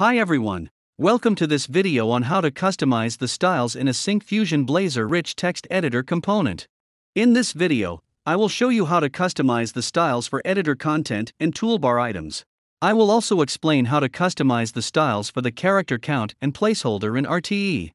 Hi everyone, welcome to this video on how to customize the styles in a Sync Fusion Blazor Rich Text Editor component. In this video, I will show you how to customize the styles for editor content and toolbar items. I will also explain how to customize the styles for the character count and placeholder in RTE.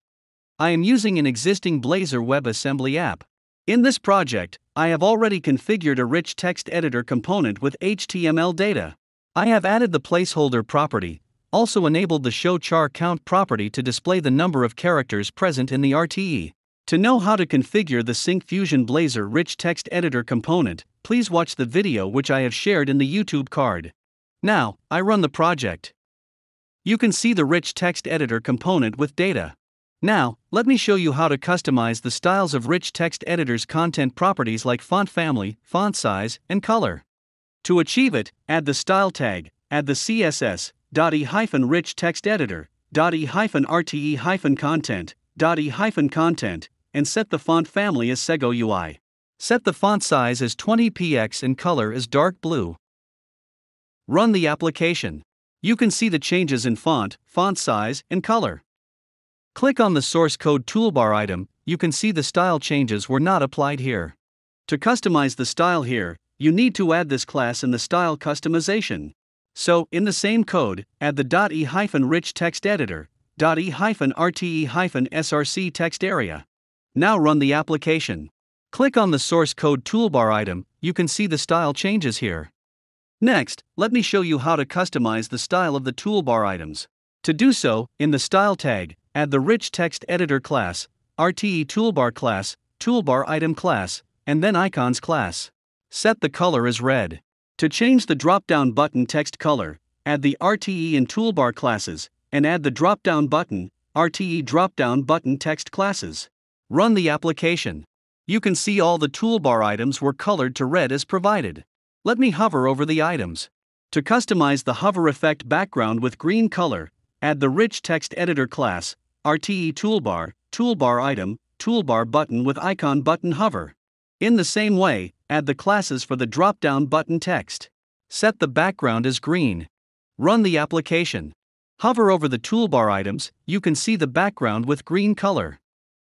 I am using an existing Blazor WebAssembly app. In this project, I have already configured a rich text editor component with HTML data. I have added the placeholder property also enabled the show char count property to display the number of characters present in the RTE. To know how to configure the Sync Fusion Blazor Rich Text Editor component, please watch the video which I have shared in the YouTube card. Now, I run the project. You can see the Rich Text Editor component with data. Now, let me show you how to customize the styles of Rich Text Editor's content properties like font family, font size, and color. To achieve it, add the style tag, add the CSS, Dotty-rich text editor, Dotty-rte-content, Dotty-content, and set the font family as Sego UI. Set the font size as 20px and color as dark blue. Run the application. You can see the changes in font, font size, and color. Click on the source code toolbar item, you can see the style changes were not applied here. To customize the style here, you need to add this class in the style customization. So, in the same code, add the .e-rich text editor, .e-rte-src text area. Now run the application. Click on the source code toolbar item, you can see the style changes here. Next, let me show you how to customize the style of the toolbar items. To do so, in the Style tag, add the Rich Text Editor class, RTE Toolbar class, Toolbar Item class, and then Icons class. Set the color as red. To change the drop-down button text color, add the RTE and toolbar classes, and add the drop-down button, RTE drop-down button text classes. Run the application. You can see all the toolbar items were colored to red as provided. Let me hover over the items. To customize the hover effect background with green color, add the rich text editor class, RTE toolbar, toolbar item, toolbar button with icon button hover. In the same way, Add the classes for the drop down button text. Set the background as green. Run the application. Hover over the toolbar items, you can see the background with green color.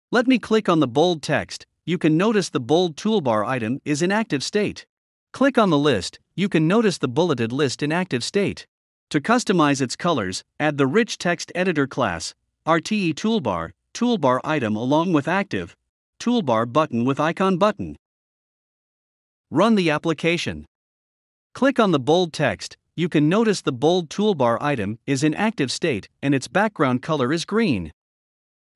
Let me click on the bold text, you can notice the bold toolbar item is in active state. Click on the list, you can notice the bulleted list in active state. To customize its colors, add the Rich Text Editor class, RTE Toolbar, Toolbar Item along with Active, Toolbar Button with Icon Button. Run the application. Click on the bold text, you can notice the bold toolbar item is in active state and its background color is green.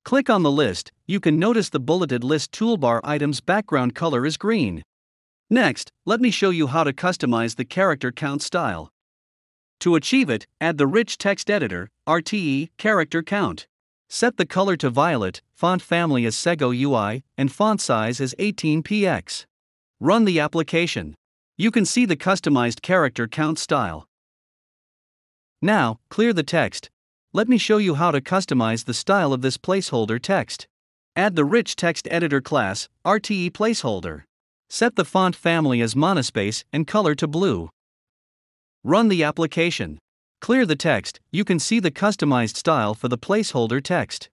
Click on the list, you can notice the bulleted list toolbar item's background color is green. Next, let me show you how to customize the character count style. To achieve it, add the rich text editor, RTE, character count. Set the color to violet, font family as Sego UI, and font size as 18px. Run the application. You can see the customized character count style. Now, clear the text. Let me show you how to customize the style of this placeholder text. Add the rich text editor class, RTE placeholder. Set the font family as monospace and color to blue. Run the application. Clear the text, you can see the customized style for the placeholder text.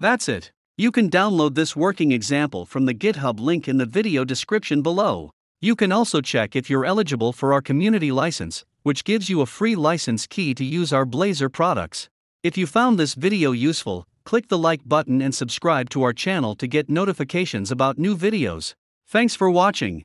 That's it. You can download this working example from the GitHub link in the video description below. You can also check if you're eligible for our community license, which gives you a free license key to use our Blazor products. If you found this video useful, click the like button and subscribe to our channel to get notifications about new videos. Thanks for watching.